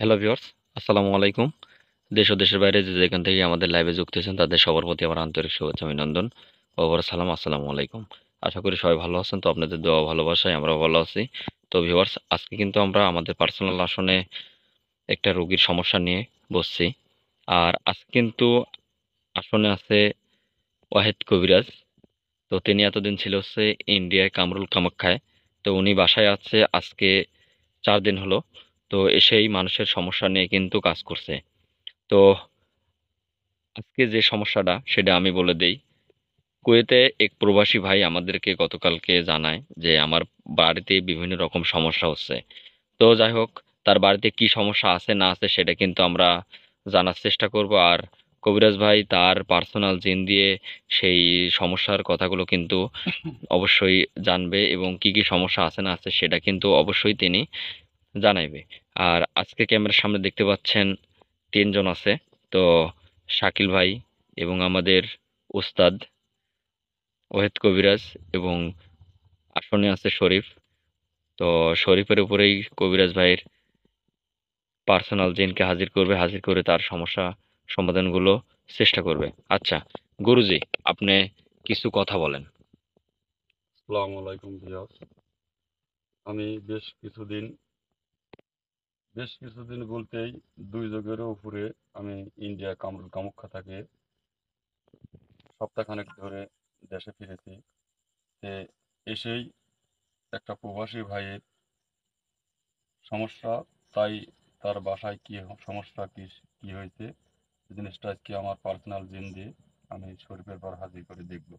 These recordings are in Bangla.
হ্যালো ভিওর্স আসসালামু আলাইকুম দেশ ও দেশের বাইরে যে যেখান থেকে আমাদের লাইভে যুক্ত হয়েছেন তাদের সবার প্রতি আমার আন্তরিক শুভেচ্ছা অভিনন্দন ওভার সালাম আসসালামু আলাইকুম আশা করি সবাই ভালো আছেন তো আপনাদের দোয়া ভালোবাসায় আমরাও ভালো আছি তো ভিওয়ার্স আজকে কিন্তু আমরা আমাদের পার্সোনাল আসনে একটা রোগীর সমস্যা নিয়ে বসছি আর আজ কিন্তু আসনে আছে ওয়াহেদ কবিরাজ তো তিনি এতদিন ছিল হচ্ছে ইন্ডিয়ায় কামরুল কামাখ্যায় তো উনি বাসায় আছে আজকে চার দিন হলো তো এসেই মানুষের সমস্যা নিয়ে কিন্তু কাজ করছে তো আজকে যে সমস্যাটা সেটা আমি বলে দেই কুয়েতে এক প্রবাসী ভাই আমাদেরকে গতকালকে জানায় যে আমার বাড়িতে বিভিন্ন রকম সমস্যা হচ্ছে তো যাই হোক তার বাড়িতে কি সমস্যা আছে না আছে সেটা কিন্তু আমরা জানার চেষ্টা করব আর কবিরাজ ভাই তার পার্সোনাল জিন দিয়ে সেই সমস্যার কথাগুলো কিন্তু অবশ্যই জানবে এবং কি কি সমস্যা আছে না আছে সেটা কিন্তু অবশ্যই তিনি জানাইবে আর আজকে ক্যামেরার সামনে দেখতে পাচ্ছেন তিনজন আছে তো শাকিল ভাই এবং আমাদের ওস্তাদ ওহেদ কবিরাজ এবং আসনে আছে শরীফ তো শরীফের উপরেই কবিরাজ ভাইয়ের পার্সোনাল জেনকে হাজির করবে হাজির করে তার সমস্যা সমাধানগুলো চেষ্টা করবে আচ্ছা গুরুজি আপনি কিছু কথা বলেন আসসালামু আলাইকুম আমি বেশ কিছুদিন বেশ কিছুদিন বলতেই দুই যুগের উপরে আমি ইন্ডিয়া কামরুল কামুক্ষা থেকে সপ্তাহখানেক ধরে দেশে ফিরেছি তে এসেই একটা প্রবাসী ভাইয়ের সমস্যা তাই তার বাসায় কি সমস্যা কি কি হয়েছে জিনিসটা আজকে আমার পার্সোনাল জিম দিয়ে আমি শরীফের পর হাজির করে দেখব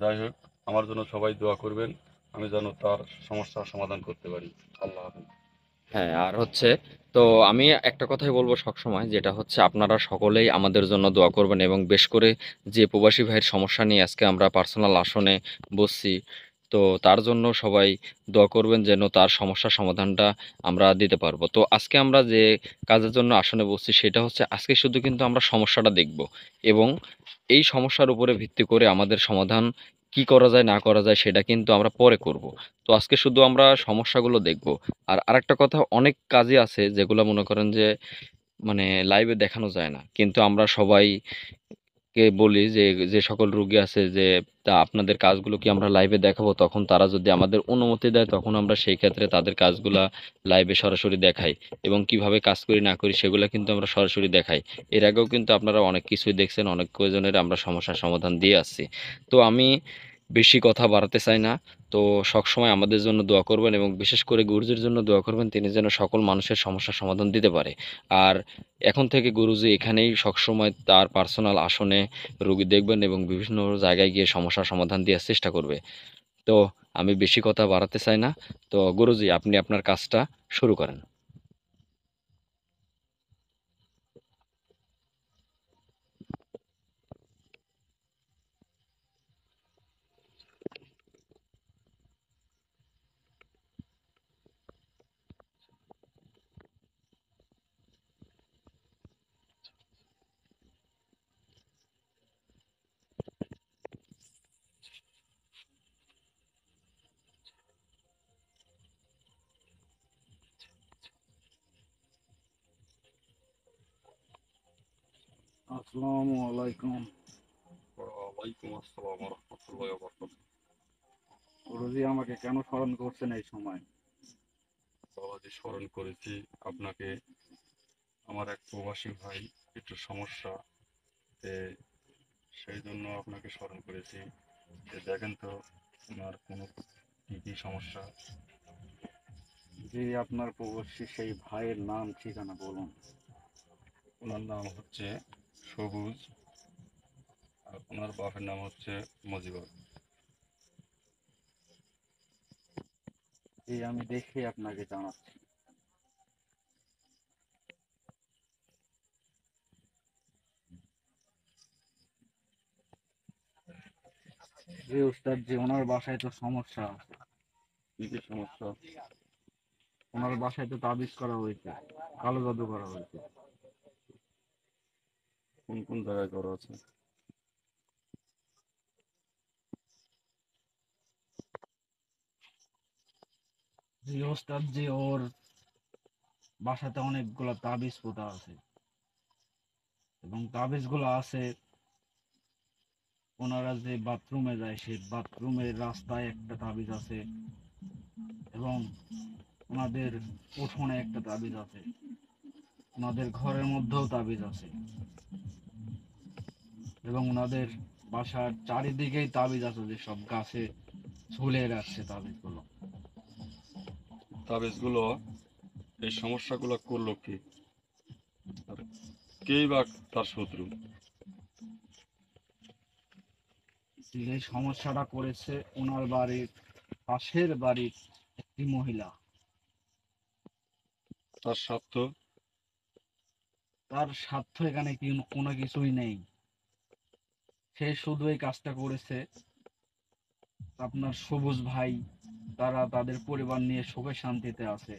যাই হোক আমার জন্য সবাই দোয়া করবেন আমি যেন তার সমস্যার সমাধান করতে পারি আল্লাহ হাফিজ হ্যাঁ আর হচ্ছে তো আমি একটা কথাই বলবো সবসময় যেটা হচ্ছে আপনারা সকলেই আমাদের জন্য দোয়া করবেন এবং বেশ করে যে প্রবাসী ভাইয়ের সমস্যা নিয়ে আজকে আমরা পার্সোনাল আসনে বসছি তো তার জন্য সবাই দোয়া করবেন যেন তার সমস্যার সমাধানটা আমরা দিতে পারবো তো আজকে আমরা যে কাজের জন্য আসনে বসছি সেটা হচ্ছে আজকে শুধু কিন্তু আমরা সমস্যাটা দেখব এবং এই সমস্যার উপরে ভিত্তি করে আমাদের সমাধান কি করা যায় না করা যায় সেটা কিন্তু আমরা পরে করব তো আজকে শুধু আমরা সমস্যাগুলো দেখব আর আরেকটা কথা অনেক কাজই আছে যেগুলো মনে করেন যে মানে লাইভে দেখানো যায় না কিন্তু আমরা সবাই কে বলি যে যে সকল রুগী আছে যে তা আপনাদের কাজগুলো কি আমরা লাইভে দেখাবো তখন তারা যদি আমাদের অনুমতি দেয় তখন আমরা সেই ক্ষেত্রে তাদের কাজগুলো লাইভে সরাসরি দেখাই এবং কিভাবে কাজ করি না করি সেগুলো কিন্তু আমরা সরাসরি দেখাই এর আগেও কিন্তু আপনারা অনেক কিছুই দেখছেন অনেক কয়জনের আমরা সমস্যার সমাধান দিয়ে আসছি তো আমি বেশি কথা বাড়াতে চাই না তো সবসময় আমাদের জন্য দোয়া করবেন এবং বিশেষ করে গুরুজির জন্য দোয়া করবেন তিনি যেন সকল মানুষের সমস্যার সমাধান দিতে পারে আর এখন থেকে গুরুজি এখানেই সবসময় তার পার্সোনাল আসনে রুগী দেখবেন এবং বিভিন্ন জায়গায় গিয়ে সমস্যার সমাধান দেওয়ার চেষ্টা করবে তো আমি বেশি কথা বাড়াতে চাই না তো গুরুজি আপনি আপনার কাজটা শুরু করেন আসসালামু আলাইকুম ওয়ালাইকুম আসসালাম ওয়া বারাকাতুহু গুরুজি আমাকে কেন স্মরণ করছেন এই সময় বাবা যে স্মরণ করেছি আপনাকে আমার এক প্রবাসী ভাই একটু সমস্যা সেই জন্য আপনাকে স্মরণ করেছি যে দেখেন তো আমার কোনো কী কী সমস্যা যে আপনার প্রবাসী সেই ভাইয়ের নাম ঠিকানা বলুন ওনার নাম হচ্ছে সবুজ আর ওনার বাপের নাম হচ্ছে মজিবর এই আমি দেখে আপনাকে জানাচ্ছি যে উস্তাদ যে ওনার বাসায় তো সমস্যা কি কি সমস্যা ওনার বাসায় তো তাবিজ করা হয়েছে কালো জাদু করা হয়েছে কোন কোন জায়গায় করা আছে যে ওর বাসাতে অনেকগুলো তাবিজ পোতা আছে এবং তাবিজগুলো আছে ওনারা যে বাথরুমে যায় সেই বাথরুমের রাস্তায় একটা তাবিজ আছে এবং ওনাদের উঠোনে একটা তাবিজ আছে ওনাদের ঘরের মধ্যেও তাবিজ আছে এবং ওনাদের বাসার চারিদিকেই তাবিজ আছে যে সব গাছে ঝুলে রাখছে তাবিজগুলো তাবিজগুলো এই সমস্যাগুলো করলো কে কেই বা তার শত্রু যে সমস্যাটা করেছে ওনার বাড়ির পাশের বাড়ির একটি মহিলা তার স্বার্থ তার স্বার্থ এখানে কোনো কিছুই নেই সে শুধু এই কাজটা করেছে আপনার সবুজ ভাই তারা তাদের পরিবার নিয়ে সুখে শান্তিতে আছে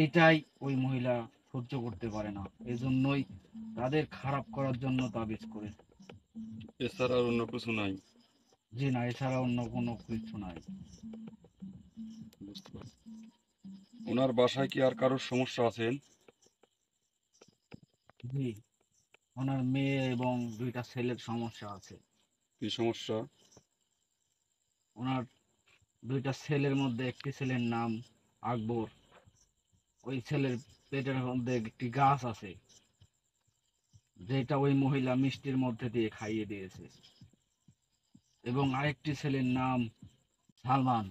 এইটাই ওই মহিলা সহ্য করতে পারে না এজন্যই তাদের খারাপ করার জন্য তাবিজ করে এছাড়া অন্য কিছু নাই জি না এছাড়া অন্য কোনো কিছু নাই ওনার বাসায় কি আর কারোর সমস্যা আছেন জি ওনার মেয়ে এবং দুইটা ছেলের সমস্যা আছে কি সমস্যা ওনার দুইটা ছেলের মধ্যে একটি ছেলের নাম আকবর ওই ছেলের পেটের মধ্যে একটি গাছ আছে যেটা ওই মহিলা মিষ্টির মধ্যে দিয়ে খাইয়ে দিয়েছে এবং আরেকটি ছেলের নাম সালমান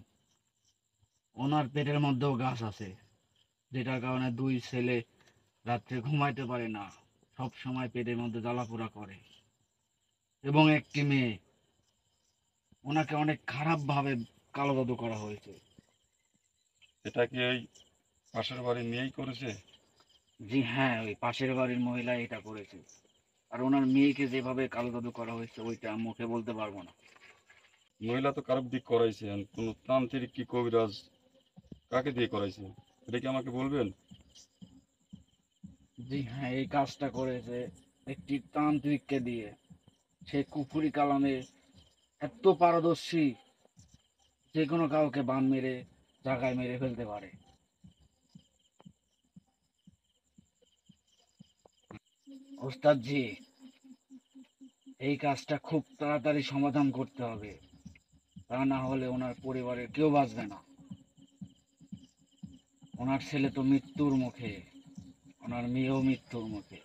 ওনার পেটের মধ্যেও গাছ আছে যেটার কারণে দুই ছেলে রাত্রে ঘুমাইতে পারে না সব সময় পেটের মধ্যে জ্বালাপোড়া করে এবং একটি মেয়ে ওনাকে অনেক খারাপভাবে কালো জাদু করা হয়েছে এটা কি ওই পাশের বাড়ির মেয়েই করেছে জি হ্যাঁ ওই পাশের বাড়ির মহিলা এটা করেছে আর ওনার মেয়েকে যেভাবে কালো জাদু করা হয়েছে ওইটা মুখে বলতে পারবো না মহিলা তো কারোর দিক করাইছেন কোনো তান্ত্রিক কি কবিরাজ কাকে দিয়ে করাইছেন এটা কি আমাকে বলবেন জি হ্যাঁ এই কাজটা করেছে একটি তান্ত্রিককে দিয়ে সে কুফুরি কালামে এত পারদর্শী যে কোনো কাউকে বান মেরে জায়গায় মেরে ফেলতে পারে ওস্তাদ জি এই কাজটা খুব তাড়াতাড়ি সমাধান করতে হবে তা না হলে ওনার পরিবারের কেউ বাঁচবে না ওনার ছেলে তো মৃত্যুর মুখে ওনার মেয়েও মৃত্যুর মুখে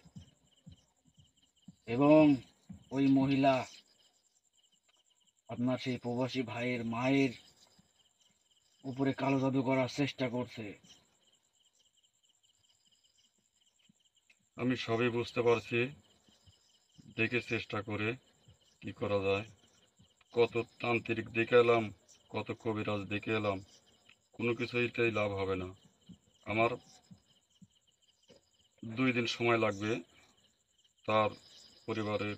এবং ওই মহিলা আপনার সেই প্রবাসী ভাইয়ের মায়ের উপরে কালো জাদু করার চেষ্টা করছে আমি সবই বুঝতে পারছি দেখে চেষ্টা করে কি করা যায় কত তান্ত্রিক দেখে এলাম কত কবিরাজ দেখে এলাম কোনো কিছুইটাই লাভ হবে না আমার দুই দিন সময় লাগবে তার পরিবারের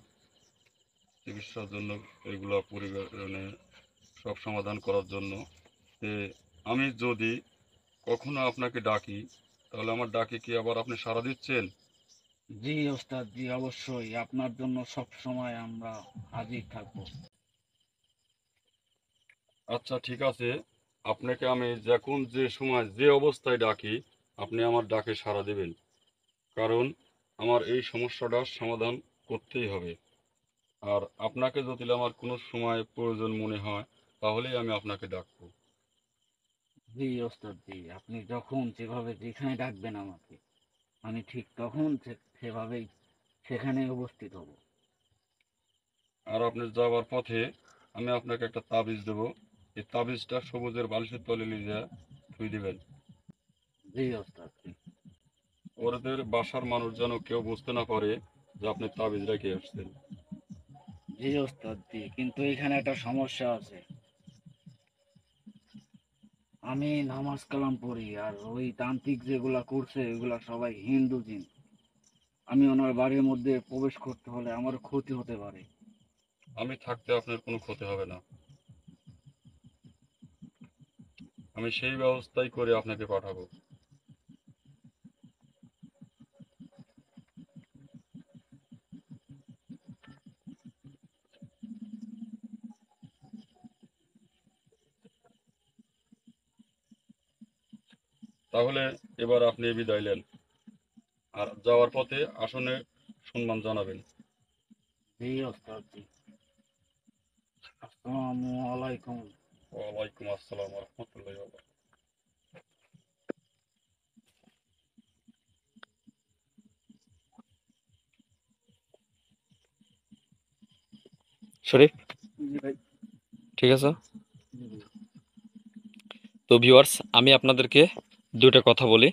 চিকিৎসার জন্য এগুলো পরিবার মানে সব সমাধান করার জন্য যে আমি যদি কখনো আপনাকে ডাকি তাহলে আমার ডাকে কি আবার আপনি সাড়া দিচ্ছেন জি ওস্তাদ জি অবশ্যই আপনার জন্য সব সময় আমরা হাজির থাকব আচ্ছা ঠিক আছে আপনাকে আমি যখন যে সময় যে অবস্থায় ডাকি আপনি আমার ডাকে সাড়া দেবেন কারণ আমার এই সমস্যাটার সমাধান করতেই হবে আর আপনাকে যদি আমার কোনো সময় প্রয়োজন মনে হয় তাহলেই আমি আপনাকে ডাকবো জি ওস্তাদ জি আপনি যখন যেভাবে যেখানে ডাকবেন আমাকে আমি ঠিক তখন সেভাবেই সেখানে উপস্থিত হব আর আপনি যাওয়ার পথে আমি আপনাকে একটা তাবিজ দেব এই তাবিজটা সবুজের বালিশের তলে নিয়ে যা থুই দিবেন জি ওস্তাদ ওদের বাসার মানুষ যেন কেউ বুঝতে না পারে যে আপনি তাবিজ রেখে আসছেন জি ওস্তাদ জি কিন্তু এখানে একটা সমস্যা আছে আমি নামাজ কালাম পড়ি আর ওই তান্ত্রিক যেগুলা করছে ওইগুলা সবাই হিন্দু জিন আমি ওনার বাড়ির মধ্যে প্রবেশ করতে হলে আমার ক্ষতি হতে পারে আমি থাকতে আপনার কোনো ক্ষতি হবে না আমি সেই ব্যবস্থাই করে আপনাকে পাঠাবো তাহলে এবার আপনি বিদায় নেন আর যাওয়ার পথে আসনে সম্মান জানাবেন শরীফ ঠিক আছে তো ভিউয়ার্স আমি আপনাদেরকে দুটো কথা বলি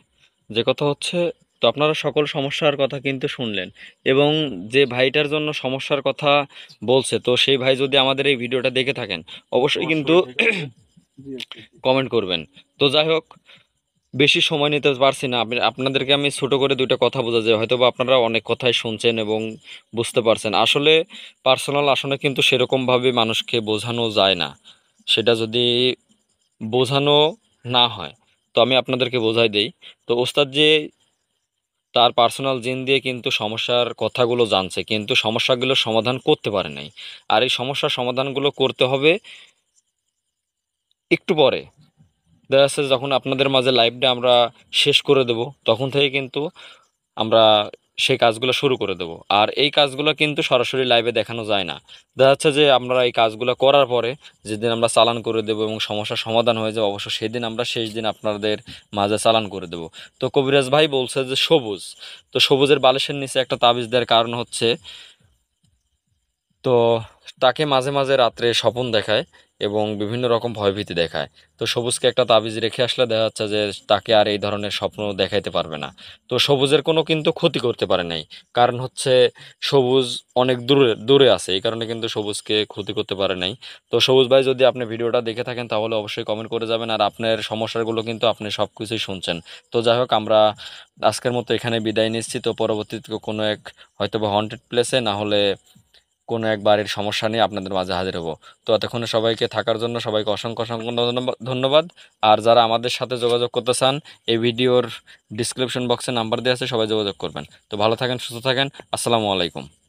যে কথা হচ্ছে তো আপনারা সকল সমস্যার কথা কিন্তু শুনলেন এবং যে ভাইটার জন্য সমস্যার কথা বলছে তো সেই ভাই যদি আমাদের এই ভিডিওটা দেখে থাকেন অবশ্যই কিন্তু কমেন্ট করবেন তো যাই হোক বেশি সময় নিতে পারছি না আপনাদেরকে আমি ছোট করে দুইটা কথা বোঝা যায় হয়তো বা আপনারা অনেক কথাই শুনছেন এবং বুঝতে পারছেন আসলে পার্সোনাল আসনে কিন্তু সেরকমভাবে মানুষকে বোঝানো যায় না সেটা যদি বোঝানো না হয় তো আমি আপনাদেরকে বোঝাই দেই তো ওস্তাদ যে তার পার্সোনাল জিন দিয়ে কিন্তু সমস্যার কথাগুলো জানছে কিন্তু সমস্যাগুলো সমাধান করতে পারে নাই আর এই সমস্যার সমাধানগুলো করতে হবে একটু পরে দেখা যাচ্ছে যখন আপনাদের মাঝে লাইভটা আমরা শেষ করে দেব তখন থেকে কিন্তু আমরা সেই কাজগুলো শুরু করে দেব আর এই কাজগুলো কিন্তু সরাসরি লাইভে দেখানো যায় না দেখা যাচ্ছে যে আমরা এই কাজগুলো করার পরে যেদিন আমরা চালান করে দেব এবং সমস্যার সমাধান হয়ে যাবে অবশ্য সেদিন আমরা শেষ দিন আপনাদের মাঝে চালান করে দেব তো কবিরাজ ভাই বলছে যে সবুজ তো সবুজের বালিশের নিচে একটা তাবিজ দেওয়ার কারণ হচ্ছে তো তাকে মাঝে মাঝে রাত্রে স্বপন দেখায় এবং বিভিন্ন রকম ভয়ভীতি দেখায় তো সবুজকে একটা তাবিজ রেখে আসলে দেখা যাচ্ছে যে তাকে আর এই ধরনের স্বপ্ন দেখাইতে পারবে না তো সবুজের কোনো কিন্তু ক্ষতি করতে পারে নাই কারণ হচ্ছে সবুজ অনেক দূরে দূরে আছে এই কারণে কিন্তু সবুজকে ক্ষতি করতে পারে নাই তো সবুজ ভাই যদি আপনি ভিডিওটা দেখে থাকেন তাহলে অবশ্যই কমেন্ট করে যাবেন আর আপনার সমস্যাগুলো কিন্তু আপনি সব কিছুই শুনছেন তো যাই হোক আমরা আজকের মতো এখানে বিদায় নিচ্ছি তো পরবর্তীতে কোনো এক হয়তো বা হন্টেড প্লেসে না হলে কোনো এক বাড়ির সমস্যা নিয়ে আপনাদের মাঝে হাজির হব তো এতক্ষণে সবাইকে থাকার জন্য সবাইকে অসংখ্য অসংখ্য ধন্যবাদ আর যারা আমাদের সাথে যোগাযোগ করতে চান এই ভিডিওর ডিসক্রিপশন বক্সে নাম্বার দেওয়া আছে সবাই যোগাযোগ করবেন তো ভালো থাকেন সুস্থ থাকেন আসসালামু আলাইকুম